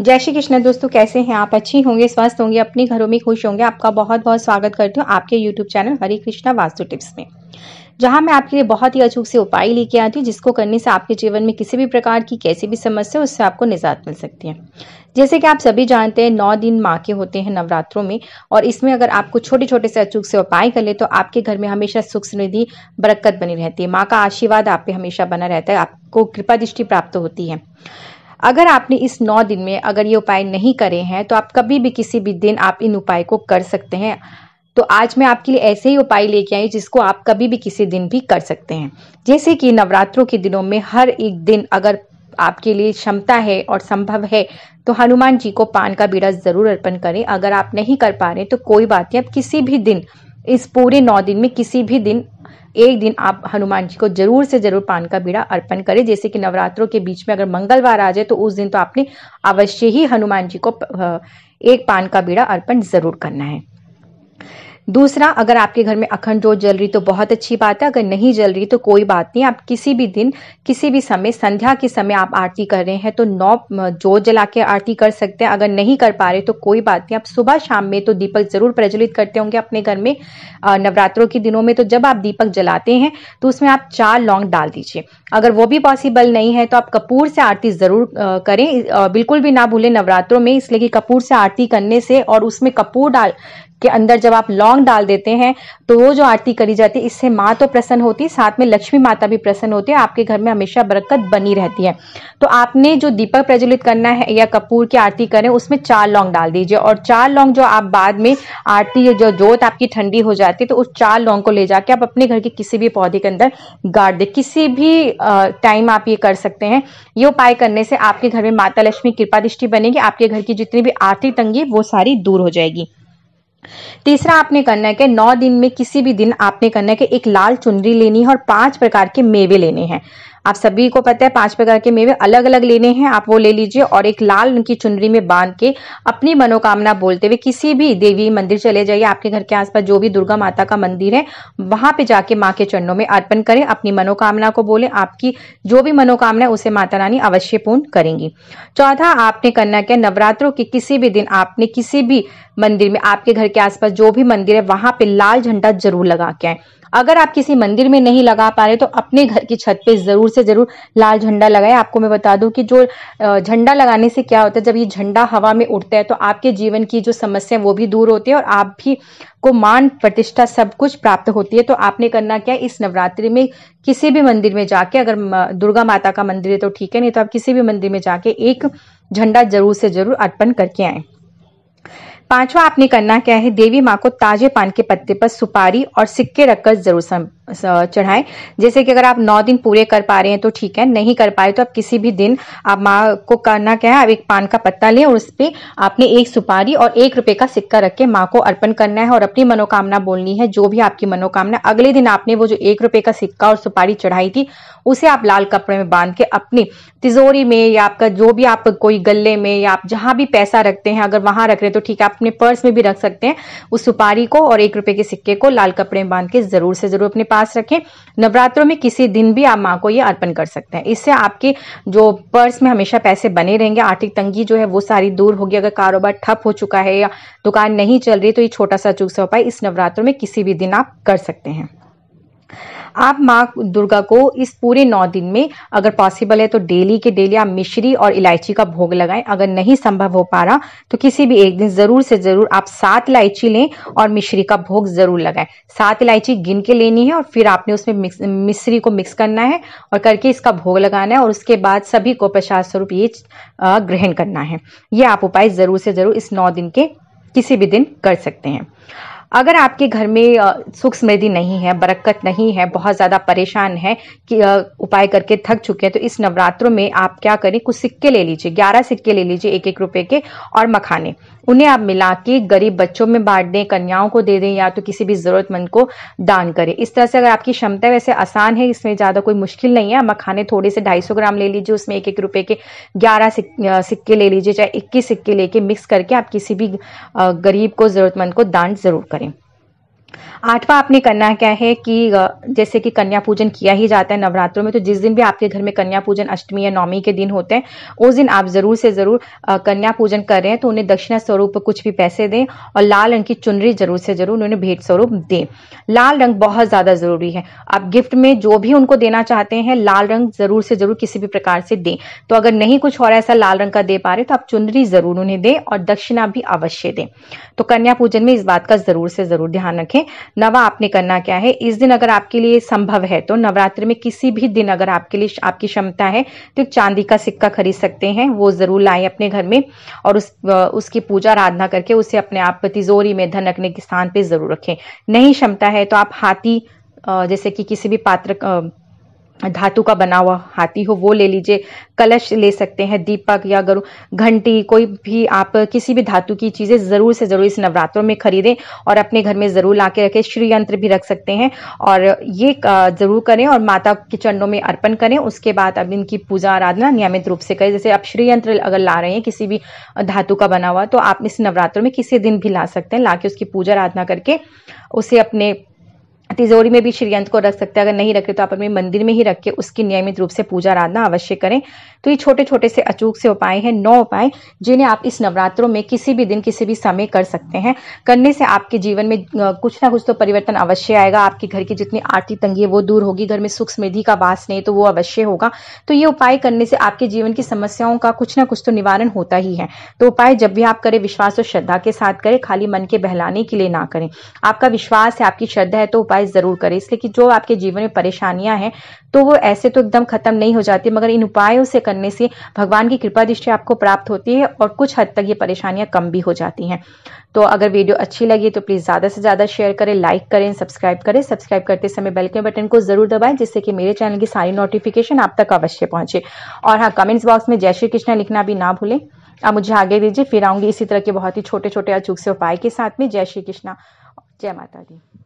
जय श्री कृष्ण दोस्तों कैसे हैं आप अच्छी होंगे स्वस्थ होंगे अपने घरों में खुश होंगे आपका बहुत बहुत स्वागत करती हूँ आपके YouTube channel Hare Krishna Vastu tips में जहाँ मैं आपके लिए बहुत ही अचूक से उपाय लेके आती हूँ जिसको करने से आपके जीवन में किसी भी प्रकार की कैसी भी समस्या उससे आपको निजात मिल सकती है जैसे कि आप सभी जानते हैं नौ दिन माँ के होते हैं नवरात्रों में और इसमें अगर आपको छोटे छोटे से अचूक से उपाय कर ले तो आपके घर में हमेशा सुख समृद्धि बरकत बनी रहती है माँ का आशीर्वाद आप पे हमेशा बना रहता है आपको कृपा दृष्टि प्राप्त होती है अगर आपने इस नौ दिन में अगर ये उपाय नहीं करे हैं तो आप कभी भी किसी भी दिन आप इन उपाय को कर सकते हैं तो आज मैं आपके लिए ऐसे ही उपाय लेके आई जिसको आप कभी भी किसी दिन भी कर सकते हैं जैसे कि नवरात्रों के दिनों में हर एक दिन अगर आपके लिए क्षमता है और संभव है तो हनुमान जी को पान का बीड़ा ज़रूर अर्पण करें अगर आप नहीं कर पा रहे तो कोई बात नहीं आप किसी भी दिन इस पूरे नौ दिन में किसी भी दिन एक दिन आप हनुमान जी को जरूर से जरूर पान का बीड़ा अर्पण करें जैसे कि नवरात्रों के बीच में अगर मंगलवार आ जाए तो उस दिन तो आपने अवश्य ही हनुमान जी को एक पान का बीड़ा अर्पण जरूर करना है दूसरा अगर आपके घर में अखंड जोत जल रही तो बहुत अच्छी बात है अगर नहीं जल रही तो कोई बात नहीं आप किसी भी दिन किसी भी समय संध्या के समय आप आरती कर रहे हैं तो नौ जोत जला के आरती कर सकते हैं अगर नहीं कर पा रहे तो कोई बात नहीं आप सुबह शाम में तो दीपक जरूर प्रज्वलित करते होंगे अपने घर में नवरात्रों के दिनों में तो जब आप दीपक जलाते हैं तो उसमें आप चार लौंग डाल दीजिए अगर वो भी पॉसिबल नहीं है तो आप कपूर से आरती जरूर करें बिल्कुल भी ना भूलें नवरात्रों में इसलिए कि कपूर से आरती करने से और उसमें कपूर डाल के अंदर जब आप लौंग डाल देते हैं तो वो जो आरती करी जाती है इससे माँ तो प्रसन्न होती है साथ में लक्ष्मी माता भी प्रसन्न होती है आपके घर में हमेशा बरकत बनी रहती है तो आपने जो दीपक प्रज्वलित करना है या कपूर की आरती करें उसमें चार लौंग डाल दीजिए और चार लौंग जो आप बाद में आरती जो जोत आपकी ठंडी हो जाती है तो उस चार लौंग को ले जाके आप अपने घर के किसी भी पौधे के अंदर गाड़ दे किसी भी टाइम आप ये कर सकते हैं ये उपाय करने से आपके घर में माता लक्ष्मी कृपा दृष्टि बनेगी आपके घर की जितनी भी आर्थिक तंगी वो सारी दूर हो जाएगी तीसरा आपने करना है कि नौ दिन में किसी भी दिन आपने करना है कि एक लाल चुनरी लेनी है और पांच प्रकार के मेवे लेने हैं आप सभी को पता है पांच प्रकार के मेवे अलग अलग लेने हैं आप वो ले लीजिए और एक लाल रंग की चुनरी में बांध के अपनी मनोकामना बोलते हुए किसी भी देवी मंदिर चले जाइए आपके घर के आसपास जो भी दुर्गा माता का मंदिर है वहां पे जाके माँ के चरणों में अर्पण करें अपनी मनोकामना को बोले आपकी जो भी मनोकामना है उसे माता रानी अवश्य पूर्ण करेंगी चौथा आपने करना क्या नवरात्रों के किसी भी दिन आपने किसी भी मंदिर में आपके घर के आसपास जो भी मंदिर है वहां पे लाल झंडा जरूर लगा के आए अगर आप किसी मंदिर में नहीं लगा पा रहे तो अपने घर की छत पे जरूर से जरूर लाल झंडा लगाएं आपको मैं बता दूं कि जो झंडा लगाने से क्या होता है जब ये झंडा हवा में उठता है तो आपके जीवन की जो समस्या वो भी दूर होती है और आप भी को मान प्रतिष्ठा सब कुछ प्राप्त होती है तो आपने करना क्या इस नवरात्रि में किसी भी मंदिर में जाके अगर दुर्गा माता का मंदिर है तो ठीक है नहीं तो आप किसी भी मंदिर में जाके एक झंडा जरूर से जरूर अर्पण करके आए पांचवा आपने करना क्या है देवी माँ को ताजे पान के पत्ते पर सुपारी और सिक्के रखकर जरूर चढ़ाएं जैसे कि अगर आप नौ दिन पूरे कर पा रहे हैं तो ठीक है नहीं कर पाए तो आप किसी भी दिन आप माँ को करना क्या है आप एक पान का पत्ता लें और उस पर आपने एक सुपारी और एक रुपए का सिक्का रख के माँ को अर्पण करना है और अपनी मनोकामना बोलनी है जो भी आपकी मनोकामना अगले दिन आपने वो जो एक रुपए का सिक्का और सुपारी चढ़ाई थी उसे आप लाल कपड़े में बांध के अपनी तिजोरी में या आपका जो भी आप कोई गले में या आप जहां भी पैसा रखते हैं अगर वहां रख रहे हैं तो ठीक है आप अपने पर्स में भी रख सकते हैं उस सुपारी को और एक रुपए के सिक्के को लाल कपड़े में बांध के जरूर से जरूर अपने पास रखें नवरात्रों में किसी दिन भी आप माँ को ये अर्पण कर सकते हैं इससे आपके जो पर्स में हमेशा पैसे बने रहेंगे आर्थिक तंगी जो है वो सारी दूर होगी अगर कारोबार ठप हो चुका है या दुकान नहीं चल रही तो ये छोटा सा चूक उपाय इस नवरात्रों में किसी भी दिन आप कर सकते हैं आप माँ दुर्गा को इस पूरे नौ दिन में अगर पॉसिबल है तो डेली के डेली आप मिश्री और इलायची का भोग लगाएं अगर नहीं संभव हो पा रहा तो किसी भी एक दिन जरूर से जरूर आप सात इलायची लें और मिश्री का भोग जरूर लगाएं सात इलायची गिन के लेनी है और फिर आपने उसमें मिश्री को मिक्स करना है और करके इसका भोग लगाना है और उसके बाद सभी को प्रसाद स्वरूप ये ग्रहण करना है ये आप उपाय जरूर से जरूर इस नौ दिन के किसी भी दिन कर सकते हैं अगर आपके घर में सुख समृद्धि नहीं है बरकत नहीं है बहुत ज़्यादा परेशान है कि उपाय करके थक चुके हैं तो इस नवरात्रों में आप क्या करें कुछ सिक्के ले लीजिए ग्यारह सिक्के ले लीजिए एक एक रुपए के और मखाने उन्हें आप मिला के गरीब बच्चों में बांट दें कन्याओं को दे दें या तो किसी भी ज़रूरतमंद को दान करें इस तरह से अगर आपकी क्षमता वैसे आसान है इसमें ज़्यादा कोई मुश्किल नहीं है मखाने थोड़े से ढाई ग्राम ले लीजिए उसमें एक एक रुपए के ग्यारह सिक्के ले लीजिए चाहे इक्कीस सिक्के लेके मिक्स करके आप किसी भी गरीब को ज़रूरतमंद को दान ज़रूर करें आठवां आपने करना क्या है कि जैसे कि कन्या पूजन किया ही जाता है नवरात्रों में तो जिस दिन भी आपके घर में कन्या पूजन अष्टमी या नौमी के दिन होते हैं उस दिन आप ज़रूर से ज़रूर कन्या पूजन कर रहे हैं तो उन्हें दक्षिणा स्वरूप कुछ भी पैसे दें और लाल रंग की चुनरी ज़रूर से ज़रूर उन्हें भेंट स्वरूप दें लाल रंग बहुत ज़्यादा ज़रूरी है आप गिफ्ट में जो भी उनको देना चाहते हैं लाल रंग ज़रूर से ज़रूर किसी भी प्रकार से दें तो अगर नहीं कुछ और ऐसा लाल रंग का दे पा रहे तो आप चुनरी ज़रूर उन्हें दें और दक्षिणा भी अवश्य दें तो कन्या पूजन में इस बात का ज़रूर से ज़रूर ध्यान रखें नवा आपने करना क्या है इस दिन अगर आपके लिए संभव है तो नवरात्र में किसी भी दिन अगर आपके लिए आपकी क्षमता है तो चांदी का सिक्का खरीद सकते हैं वो जरूर लाए अपने घर में और उस उसकी पूजा आराधना करके उसे अपने आप तिजोरी में धन रखने के स्थान पर जरूर रखें नहीं क्षमता है तो आप हाथी जैसे कि किसी भी पात्र धातु का बना हुआ हाथी हो वो ले लीजिए कलश ले सकते हैं दीपक या गरु घंटी कोई भी आप किसी भी धातु की चीज़ें ज़रूर से ज़रूर इस नवरात्रों में खरीदें और अपने घर में ज़रूर लाके रखें श्री यंत्र भी रख सकते हैं और ये ज़रूर करें और माता के चरणों में अर्पण करें उसके बाद अब इनकी पूजा आराधना नियमित रूप से करें जैसे आप श्री यंत्र अगर ला रहे हैं किसी भी धातु का बना हुआ तो आप इस नवरात्रों में किसी दिन भी ला सकते हैं लाके उसकी पूजा आराधना करके उसे अपने तिजोरी में भी श्रीयंत्र को रख सकते हैं अगर नहीं रखे तो आप अपने मंदिर में ही रख के उसकी नियमित रूप से पूजा आराधना अवश्य करें तो ये छोटे छोटे से अचूक से उपाय हैं नौ उपाय जिन्हें आप इस नवरात्रों में किसी भी दिन किसी भी समय कर सकते हैं करने से आपके जीवन में कुछ ना कुछ तो परिवर्तन अवश्य आएगा आपके घर की जितनी आर्थिक तंगी है वो दूर होगी घर में सुख समृद्धि का वास नहीं तो वो अवश्य होगा तो ये उपाय करने से आपके जीवन की समस्याओं का कुछ ना कुछ तो निवारण होता ही है तो उपाय जब भी आप करें विश्वास और श्रद्धा के साथ करें खाली मन के बहलाने के लिए ना करें आपका विश्वास है आपकी श्रद्धा है तो उपाय उपाय ज़रूर करें इसलिए कि जो आपके जीवन में परेशानियां हैं तो वो ऐसे तो एकदम खत्म नहीं हो जाती मगर इन उपायों से करने से भगवान की कृपा दृष्टि आपको प्राप्त होती है और कुछ हद तक ये परेशानियां कम भी हो जाती हैं तो अगर वीडियो अच्छी लगी तो प्लीज़ ज़्यादा से ज़्यादा शेयर करें लाइक करें सब्सक्राइब करें सब्सक्राइब करते समय बेल के बटन को ज़रूर दबाएं जिससे कि मेरे चैनल की सारी नोटिफिकेशन आप तक अवश्य पहुंचे और हाँ कमेंट्स बॉक्स में जय श्री कृष्णा लिखना भी ना भूलें आप मुझे आगे दीजिए फिर आऊंगी इसी तरह के बहुत ही छोटे छोटे अचूक से उपाय के साथ में जय श्री कृष्णा जय माता दी